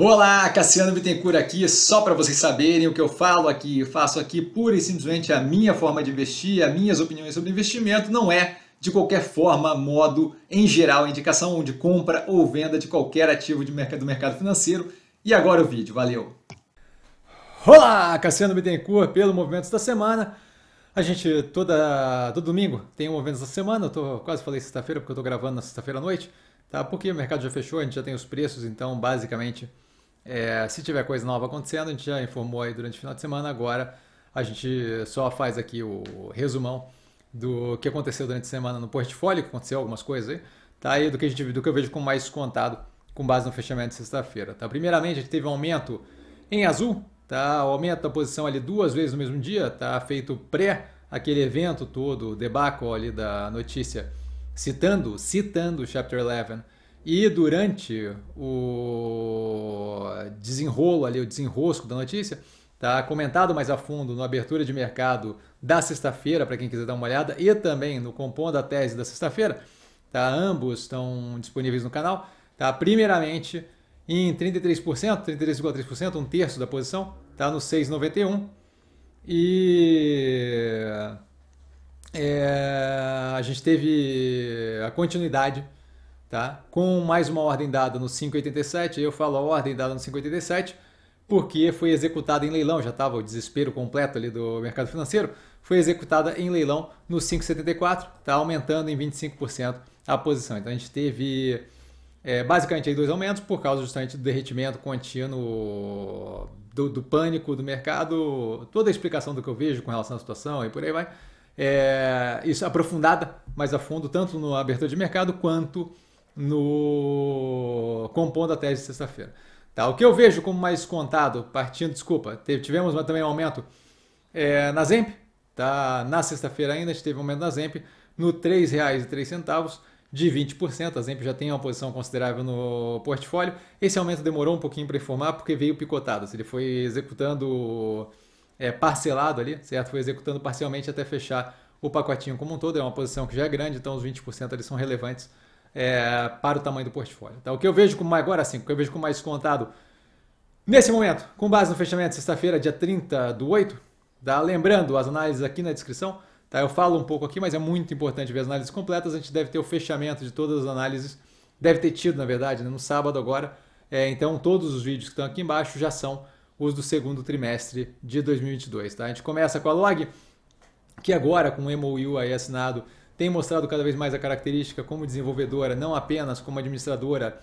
Olá, Cassiano Bittencourt aqui, só para vocês saberem o que eu falo aqui, eu faço aqui pura e simplesmente a minha forma de investir, as minhas opiniões sobre investimento, não é de qualquer forma, modo, em geral, indicação de compra ou venda de qualquer ativo de mercado, do mercado financeiro. E agora o vídeo, valeu! Olá, Cassiano Bittencourt pelo Movimentos da Semana. A gente, toda, todo domingo, tem o Movimentos da Semana, eu tô, quase falei sexta-feira porque eu estou gravando na sexta-feira à noite, tá? porque o mercado já fechou, a gente já tem os preços, então basicamente é, se tiver coisa nova acontecendo, a gente já informou aí durante o final de semana. Agora a gente só faz aqui o resumão do que aconteceu durante a semana no portfólio, que aconteceu algumas coisas aí, tá? aí do que, a gente, do que eu vejo com mais contado com base no fechamento de sexta-feira, tá? Primeiramente, a gente teve um aumento em azul, tá? O aumento da posição ali duas vezes no mesmo dia, tá? Feito pré aquele evento todo, o debacle ali da notícia, citando, citando o Chapter 11 e durante o desenrolo ali, o desenrosco da notícia, tá comentado mais a fundo no abertura de mercado da sexta-feira, para quem quiser dar uma olhada, e também no compondo da tese da sexta-feira, tá? Ambos estão disponíveis no canal, tá? Primeiramente em 33%, 33,3%, um terço da posição, tá no 6,91 e é, a gente teve a continuidade tá? com mais uma ordem dada no 587, eu falo a ordem dada no 587, porque foi executada em leilão, já estava o desespero completo ali do mercado financeiro, foi executada em leilão no 574, tá aumentando em 25% a posição. Então a gente teve é, basicamente aí dois aumentos por causa justamente do derretimento contínuo do, do, pânico do mercado, toda a explicação do que eu vejo com relação à situação e por aí vai. É, isso aprofundada mais a fundo, tanto na abertura de mercado quanto no compondo a tese de sexta-feira. Tá, o que eu vejo como mais contado, partindo, desculpa, teve, tivemos também um aumento é, na Zemp, tá? na sexta-feira ainda a gente teve um aumento na Zemp, no R$ 3,03 de 20%. A Zemp já tem uma posição considerável no portfólio. Esse aumento demorou um pouquinho para informar porque veio picotado. Assim, ele foi executando é, parcelado ali, certo? Foi executando parcialmente até fechar o pacotinho como um todo. É uma posição que já é grande, então os 20% ali são relevantes é, para o tamanho do portfólio. Tá? O que eu vejo como agora sim, o que eu vejo como mais descontado nesse momento, com base no fechamento de sexta-feira, dia 30 do 8, tá? lembrando as análises aqui na descrição, tá? eu falo um pouco aqui, mas é muito importante ver as análises completas, a gente deve ter o fechamento de todas as análises, deve ter tido na verdade, né? no sábado agora, é, então todos os vídeos que estão aqui embaixo já são os do segundo trimestre de 2022. Tá? A gente começa com a log, que agora com o MOU aí assinado tem mostrado cada vez mais a característica como desenvolvedora, não apenas como administradora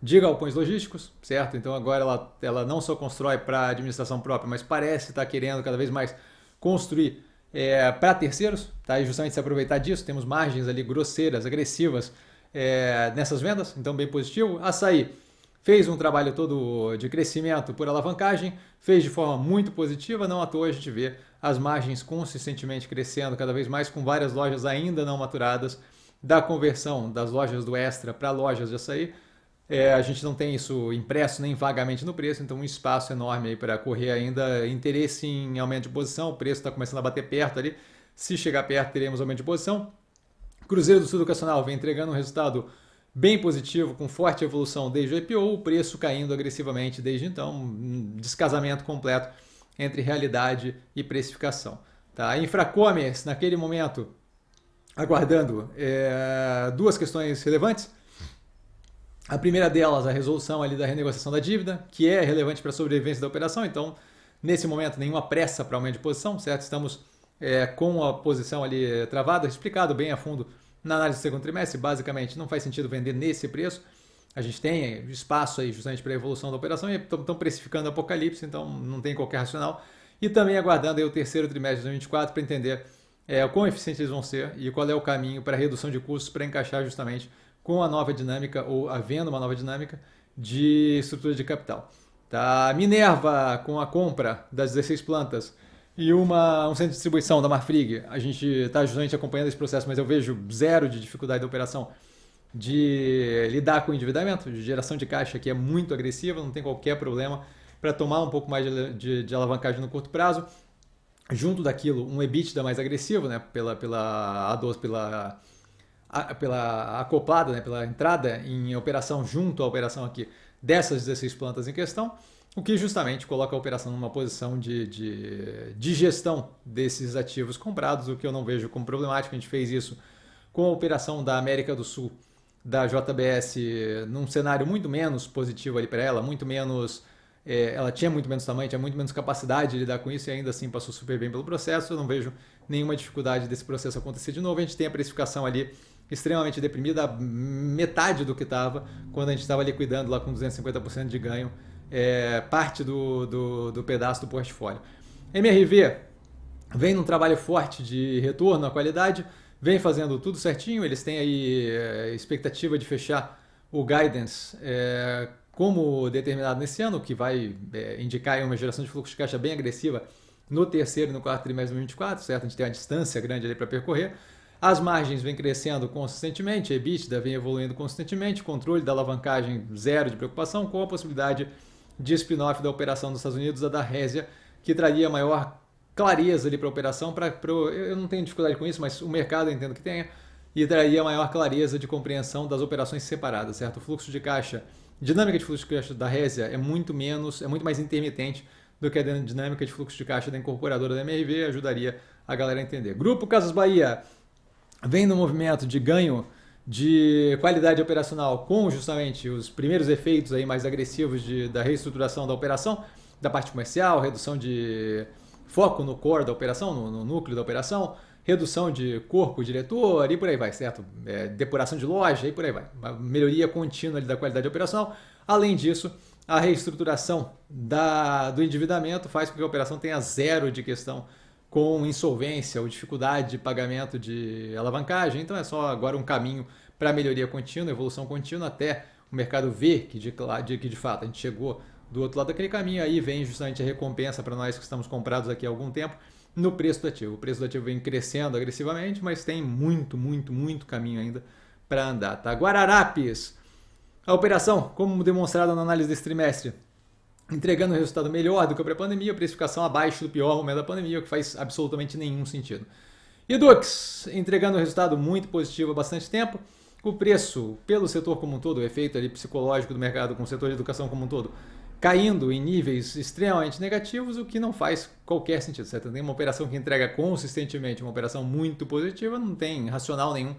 de galpões logísticos, certo? Então agora ela, ela não só constrói para administração própria, mas parece estar querendo cada vez mais construir é, para terceiros, tá? E justamente se aproveitar disso, temos margens ali grosseiras, agressivas é, nessas vendas, então bem positivo. Açaí fez um trabalho todo de crescimento por alavancagem, fez de forma muito positiva, não à toa a gente vê as margens consistentemente crescendo cada vez mais, com várias lojas ainda não maturadas, da conversão das lojas do Extra para lojas de açaí. É, a gente não tem isso impresso nem vagamente no preço, então um espaço enorme aí para correr ainda. Interesse em aumento de posição, o preço está começando a bater perto ali. Se chegar perto, teremos aumento de posição. Cruzeiro do Sul Educacional vem entregando um resultado bem positivo, com forte evolução desde o IPO, o preço caindo agressivamente desde então, um descasamento completo entre realidade e precificação. Tá? Infracommerce, naquele momento, aguardando é, duas questões relevantes. A primeira delas, a resolução ali da renegociação da dívida, que é relevante para a sobrevivência da operação, então, nesse momento, nenhuma pressa para aumento de posição, certo? Estamos é, com a posição ali é, travada, explicado bem a fundo na análise do segundo trimestre, basicamente, não faz sentido vender nesse preço a gente tem espaço aí justamente para a evolução da operação e estão precificando Apocalipse, então não tem qualquer racional. E também aguardando aí o terceiro trimestre de 2024 para entender é, o quão eficientes eles vão ser e qual é o caminho para redução de custos para encaixar justamente com a nova dinâmica ou havendo uma nova dinâmica de estrutura de capital. Tá? Minerva, com a compra das 16 plantas e uma, um centro de distribuição da Marfrig, a gente está justamente acompanhando esse processo, mas eu vejo zero de dificuldade da operação de lidar com o endividamento, de geração de caixa que é muito agressiva, não tem qualquer problema para tomar um pouco mais de, de, de, alavancagem no curto prazo. Junto daquilo, um EBITDA mais agressivo, né? pela, pela, A12, pela, a, pela acoplada, né? pela entrada em operação junto à operação aqui dessas 16 plantas em questão, o que justamente coloca a operação numa posição de, de, de gestão desses ativos comprados, o que eu não vejo como problemático. A gente fez isso com a operação da América do Sul da JBS num cenário muito menos positivo ali para ela, muito menos. É, ela tinha muito menos tamanho, tinha muito menos capacidade de lidar com isso e ainda assim passou super bem pelo processo. Eu não vejo nenhuma dificuldade desse processo acontecer de novo. A gente tem a precificação ali extremamente deprimida, metade do que estava quando a gente estava liquidando lá com 250% de ganho, é, parte do, do, do pedaço do portfólio. MRV vem num trabalho forte de retorno à qualidade vem fazendo tudo certinho, eles têm aí é, expectativa de fechar o guidance é, como determinado nesse ano, que vai é, indicar uma geração de fluxo de caixa bem agressiva no terceiro e no quarto trimestre de 2024, certo? A gente tem uma distância grande ali para percorrer. As margens vêm crescendo consistentemente, a EBITDA vem evoluindo consistentemente, controle da alavancagem zero de preocupação, com a possibilidade de spin-off da operação dos Estados Unidos, a da Résia, que traria maior clareza ali para a operação. Pra, pro, eu não tenho dificuldade com isso, mas o mercado eu entendo que tenha. E daria maior clareza de compreensão das operações separadas, certo? O fluxo de caixa, dinâmica de fluxo de caixa da Résia é muito menos, é muito mais intermitente do que a dinâmica de fluxo de caixa da incorporadora da MRV, ajudaria a galera a entender. Grupo Casas Bahia vem no movimento de ganho de qualidade operacional com justamente os primeiros efeitos aí mais agressivos de, da reestruturação da operação, da parte comercial, redução de foco no core da operação, no, no núcleo da operação, redução de corpo diretor e por aí vai, certo? É, depuração de loja e por aí vai. Uma melhoria contínua da qualidade operacional. Além disso, a reestruturação da, do endividamento faz com que a operação tenha zero de questão com insolvência ou dificuldade de pagamento de alavancagem. Então é só agora um caminho para melhoria contínua, evolução contínua até o mercado ver que de, que de fato a gente chegou do outro lado daquele caminho, aí vem justamente a recompensa para nós que estamos comprados aqui há algum tempo no preço do ativo. O preço do ativo vem crescendo agressivamente, mas tem muito, muito, muito caminho ainda para andar. Tá? Guararapes, a operação, como demonstrado na análise desse trimestre, entregando um resultado melhor do que o pré-pandemia, precificação abaixo do pior momento da pandemia, o que faz absolutamente nenhum sentido. E Dux, entregando um resultado muito positivo há bastante tempo. O preço, pelo setor como um todo, o efeito ali psicológico do mercado com o setor de educação como um todo, caindo em níveis extremamente negativos, o que não faz qualquer sentido. certo tem uma operação que entrega consistentemente uma operação muito positiva, não tem racional nenhum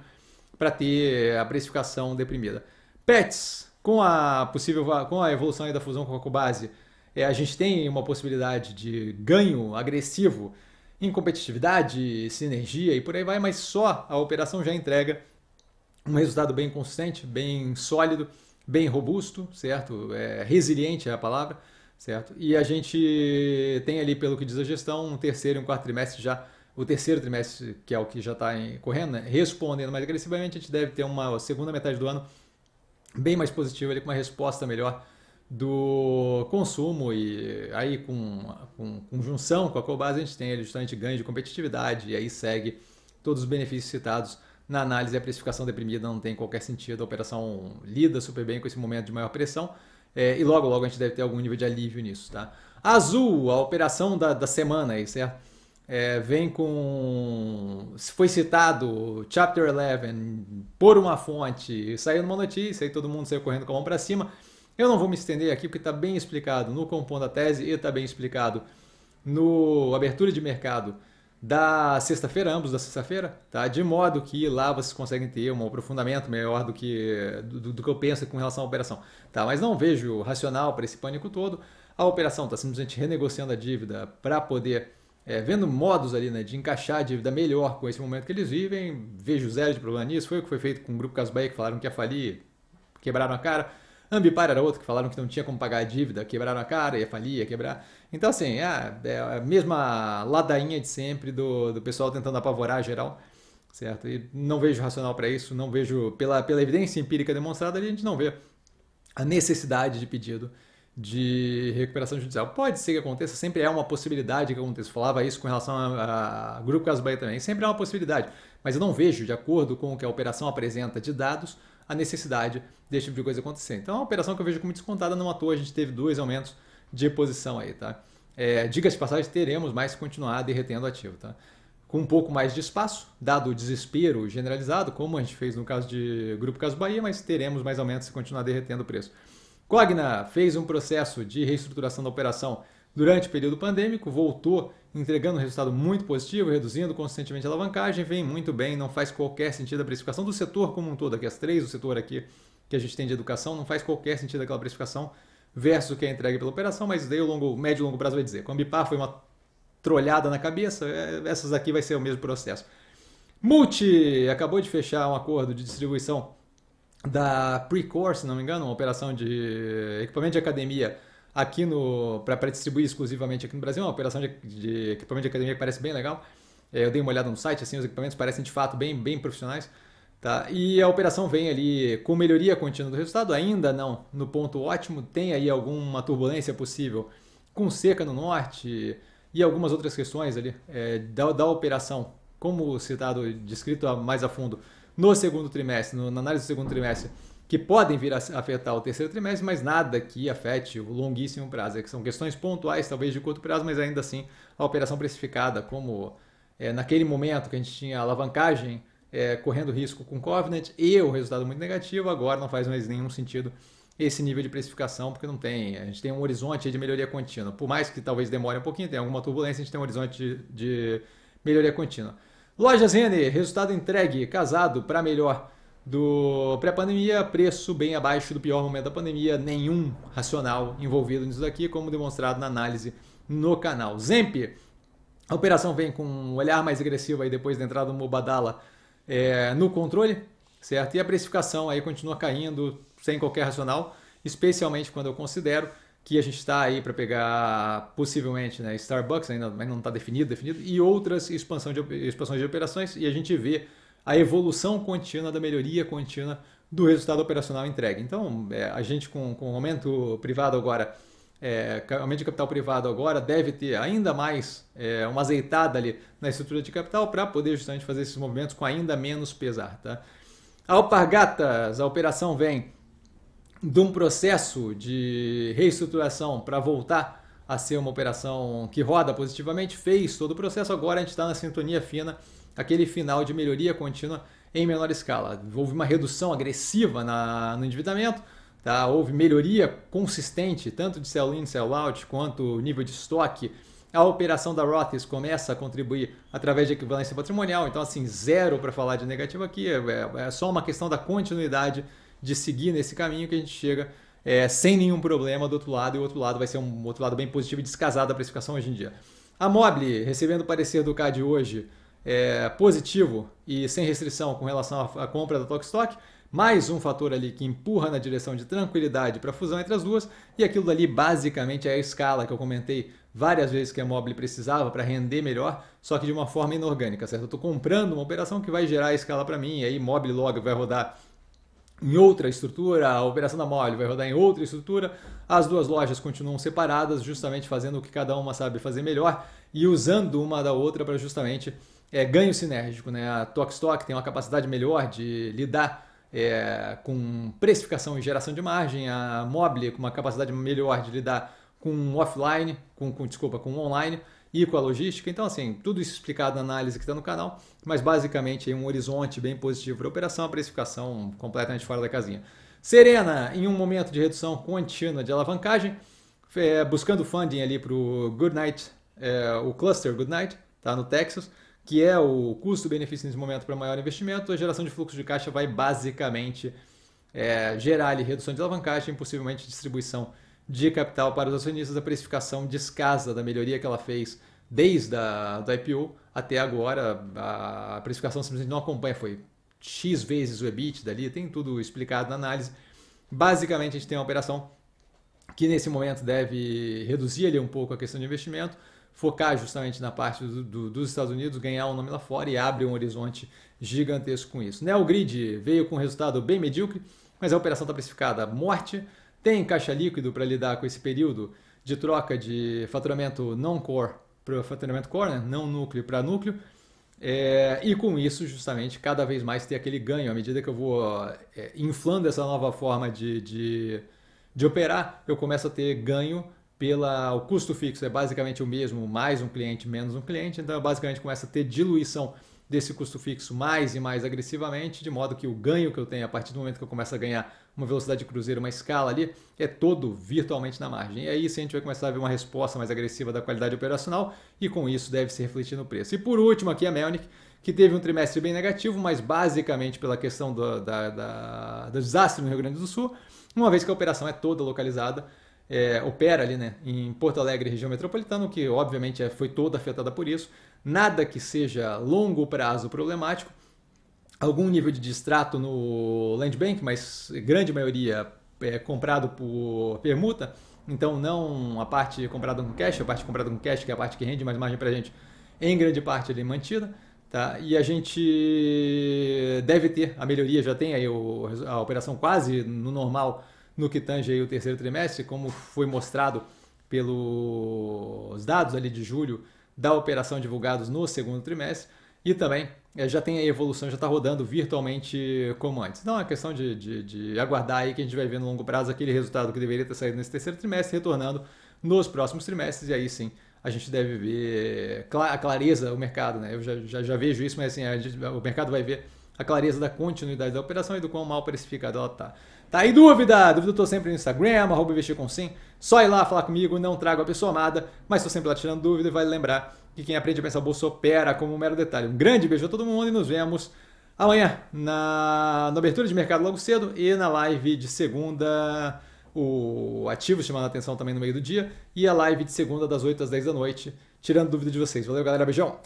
para ter a precificação deprimida. Pets, com a possível com a evolução da fusão com a Cobase, é, a gente tem uma possibilidade de ganho agressivo em competitividade, sinergia e por aí vai, mas só a operação já entrega um resultado bem consistente, bem sólido bem robusto, certo? É, resiliente é a palavra, certo? E a gente tem ali, pelo que diz a gestão, um terceiro e um quarto trimestre já, o terceiro trimestre, que é o que já está correndo, né? respondendo mais agressivamente, a gente deve ter uma segunda metade do ano bem mais positiva, ali, com uma resposta melhor do consumo e aí com, com, com junção com a Cobase a gente tem justamente ganho de competitividade e aí segue todos os benefícios citados na análise, a precificação deprimida não tem qualquer sentido, a operação lida super bem com esse momento de maior pressão. É, e logo, logo a gente deve ter algum nível de alívio nisso, tá? Azul, a operação da, da semana aí, certo? É, vem com. Foi citado Chapter 11 por uma fonte, saiu uma notícia e todo mundo saiu correndo com a mão para cima. Eu não vou me estender aqui porque está bem explicado no Compondo da Tese e está bem explicado no Abertura de Mercado da sexta-feira, ambos da sexta-feira, tá? De modo que lá vocês conseguem ter um aprofundamento melhor do que do, do que eu penso com relação à operação, tá? Mas não vejo racional para esse pânico todo. A operação está simplesmente renegociando a dívida para poder é, vendo modos ali né, de encaixar a dívida melhor com esse momento que eles vivem. Vejo zero de problema nisso. Foi o que foi feito com o Grupo Casbahia, que falaram que ia falir, quebraram a cara. Ambipar era outro que falaram que não tinha como pagar a dívida, quebraram a cara, ia falir, ia quebrar. Então, assim, é, é a mesma ladainha de sempre do, do pessoal tentando apavorar geral, certo? E não vejo racional para isso, não vejo, pela, pela evidência empírica demonstrada, a gente não vê a necessidade de pedido de recuperação judicial. Pode ser que aconteça, sempre é uma possibilidade que aconteça. Eu falava isso com relação a, a Grupo Casbaia também, sempre é uma possibilidade, mas eu não vejo, de acordo com o que a operação apresenta de dados, a necessidade desse tipo de coisa acontecer. Então é uma operação que eu vejo como descontada, não à toa a gente teve dois aumentos de posição aí, tá? É, diga de passagem, teremos mais continuar derretendo ativo, tá? Com um pouco mais de espaço, dado o desespero generalizado, como a gente fez no caso de Grupo Caso Bahia, mas teremos mais aumentos se continuar derretendo o preço. Cogna fez um processo de reestruturação da operação durante o período pandêmico, voltou entregando um resultado muito positivo, reduzindo consistentemente a alavancagem, vem muito bem, não faz qualquer sentido a precificação do setor como um todo, aqui as três, o setor aqui que a gente tem de educação, não faz qualquer sentido aquela precificação versus o que é entregue pela operação, mas daí o longo, médio e longo prazo vai dizer. Com a BIPAR foi uma trolhada na cabeça, é, essas aqui vai ser o mesmo processo. Multi acabou de fechar um acordo de distribuição da Precourse, se não me engano, uma operação de equipamento de academia aqui no para distribuir exclusivamente aqui no Brasil. É uma operação de, de, equipamento de academia que parece bem legal. É, eu dei uma olhada no site, assim, os equipamentos parecem de fato bem, bem profissionais. Tá? E a operação vem ali com melhoria contínua do resultado, ainda não no ponto ótimo, tem aí alguma turbulência possível com seca no norte e algumas outras questões ali é, da, da operação, como citado, descrito mais a fundo no segundo trimestre, no, na análise do segundo trimestre, que podem vir a afetar o terceiro trimestre, mas nada que afete o longuíssimo prazo. É que são questões pontuais, talvez de curto prazo, mas ainda assim a operação precificada, como é, naquele momento que a gente tinha alavancagem é, correndo risco com Covenant e o resultado muito negativo, agora não faz mais nenhum sentido esse nível de precificação, porque não tem. A gente tem um horizonte de melhoria contínua. Por mais que talvez demore um pouquinho, tem alguma turbulência, a gente tem um horizonte de, de melhoria contínua. Lojas Zene resultado entregue, casado para melhor do pré-pandemia, preço bem abaixo do pior momento da pandemia, nenhum racional envolvido nisso daqui, como demonstrado na análise no canal. Zemp, a operação vem com um olhar mais agressivo aí depois da entrada do Mobadala é, no controle, certo? E a precificação aí continua caindo sem qualquer racional, especialmente quando eu considero que a gente está aí para pegar possivelmente né, Starbucks, ainda mas não está definido, definido, e outras expansão de, expansões de operações, e a gente vê a evolução contínua da melhoria contínua do resultado operacional entregue. Então, é, a gente com, com o aumento privado agora, é, aumento de capital privado agora, deve ter ainda mais é, uma azeitada ali na estrutura de capital para poder justamente fazer esses movimentos com ainda menos pesar. Tá? A Alpargatas, a operação vem de um processo de reestruturação para voltar a ser uma operação que roda positivamente, fez todo o processo, agora a gente está na sintonia fina aquele final de melhoria contínua em menor escala. Houve uma redução agressiva na, no endividamento, tá? houve melhoria consistente, tanto de sell-in, sell-out, quanto nível de estoque. A operação da Rothes começa a contribuir através de equivalência patrimonial, então assim, zero para falar de negativo aqui, é, é, só uma questão da continuidade de seguir nesse caminho que a gente chega é, sem nenhum problema do outro lado, e o outro lado vai ser um outro lado bem positivo e descasado da precificação hoje em dia. A Mobile, recebendo o parecer do CAD hoje, é, positivo e sem restrição com relação à compra da Tokstok, mais um fator ali que empurra na direção de tranquilidade para a fusão entre as duas, e aquilo dali basicamente é a escala que eu comentei várias vezes que a Mobile precisava para render melhor, só que de uma forma inorgânica, certo? Eu estou comprando uma operação que vai gerar escala para mim, e aí Mobile logo vai rodar em outra estrutura, a operação da Mobile vai rodar em outra estrutura, as duas lojas continuam separadas, justamente fazendo o que cada uma sabe fazer melhor e usando uma da outra para justamente é, ganho sinérgico. Né? A Tokstok tem uma capacidade melhor de lidar é, com precificação e geração de margem, a Mobile com uma capacidade melhor de lidar com offline, com, com desculpa, com online e com a logística. Então, assim, tudo isso explicado na análise que está no canal, mas basicamente um horizonte bem positivo para a operação, a precificação completamente fora da casinha. Serena, em um momento de redução contínua de alavancagem, é, buscando funding ali para o Goodnight, é, o cluster Goodnight, tá no Texas que é o custo-benefício nesse momento para maior investimento, a geração de fluxo de caixa vai basicamente é, gerar ali redução de alavancagem, possivelmente distribuição de capital para os acionistas, a precificação descasa da melhoria que ela fez desde a do IPO até agora. A precificação simplesmente não acompanha, foi X vezes o EBIT dali, tem tudo explicado na análise. Basicamente, a gente tem uma operação que nesse momento deve reduzir ali um pouco a questão de investimento, focar justamente na parte do, do, dos Estados Unidos, ganhar um nome lá fora e abre um horizonte gigantesco com isso. Neogrid né, veio com um resultado bem medíocre, mas a operação está precificada morte, tem caixa líquido para lidar com esse período de troca de faturamento non-core para faturamento core, né? não núcleo para núcleo, é, e com isso, justamente, cada vez mais ter aquele ganho. À medida que eu vou é, inflando essa nova forma de, de, de operar, eu começo a ter ganho pela o custo fixo é basicamente o mesmo, mais um cliente, menos um cliente, então basicamente começa a ter diluição desse custo fixo mais e mais agressivamente, de modo que o ganho que eu tenho a partir do momento que eu começo a ganhar uma velocidade de cruzeiro, uma escala ali, é todo virtualmente na margem. E aí sim a gente vai começar a ver uma resposta mais agressiva da qualidade operacional e com isso deve se refletir no preço. E por último aqui a Melnick, que teve um trimestre bem negativo, mas basicamente pela questão do, da, da, do desastre no Rio Grande do Sul, uma vez que a operação é toda localizada é, opera ali né, em Porto Alegre, região metropolitana, que obviamente é, foi toda afetada por isso. Nada que seja longo prazo problemático. Algum nível de distrato no land bank, mas grande maioria é comprado por permuta. Então, não a parte comprada com cash, a parte comprada com cash, que é a parte que rende mais margem para a gente, em grande parte ali mantida. Tá? E a gente deve ter a melhoria, já tem aí a operação quase no normal no que tange o terceiro trimestre, como foi mostrado pelos dados ali de julho da operação divulgados no segundo trimestre, e também eh, já tem a evolução, já está rodando virtualmente como antes. Então é questão de, de, de, aguardar aí que a gente vai ver no longo prazo aquele resultado que deveria ter saído nesse terceiro trimestre, retornando nos próximos trimestres, e aí sim a gente deve ver a clareza, o mercado, né? Eu já, já, já vejo isso, mas assim, gente, o mercado vai ver a clareza da continuidade da operação e do quão mal precificada ela está. Tá aí dúvida? Dúvida eu estou sempre no Instagram, arroba investir com sim. Só ir lá falar comigo, não trago a pessoa amada, mas estou sempre lá tirando dúvida e vale lembrar que quem aprende a pensar bolsa opera como um mero detalhe. Um grande beijo a todo mundo e nos vemos amanhã na, na abertura de mercado logo cedo e na live de segunda, o ativo chamando a atenção também no meio do dia e a live de segunda das 8 às 10 da noite, tirando dúvida de vocês. Valeu, galera, beijão!